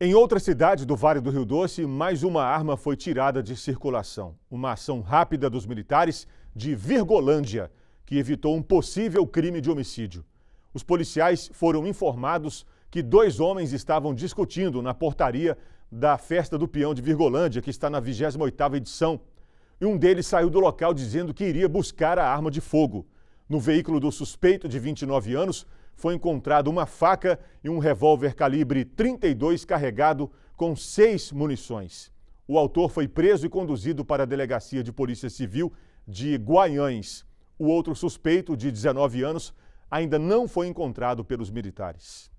Em outra cidade do Vale do Rio Doce, mais uma arma foi tirada de circulação. Uma ação rápida dos militares de Virgolândia, que evitou um possível crime de homicídio. Os policiais foram informados que dois homens estavam discutindo na portaria da festa do peão de Virgolândia, que está na 28ª edição. E um deles saiu do local dizendo que iria buscar a arma de fogo. No veículo do suspeito de 29 anos foi encontrado uma faca e um revólver calibre 32 carregado com seis munições. O autor foi preso e conduzido para a delegacia de polícia civil de Guaiães. O outro suspeito, de 19 anos, ainda não foi encontrado pelos militares.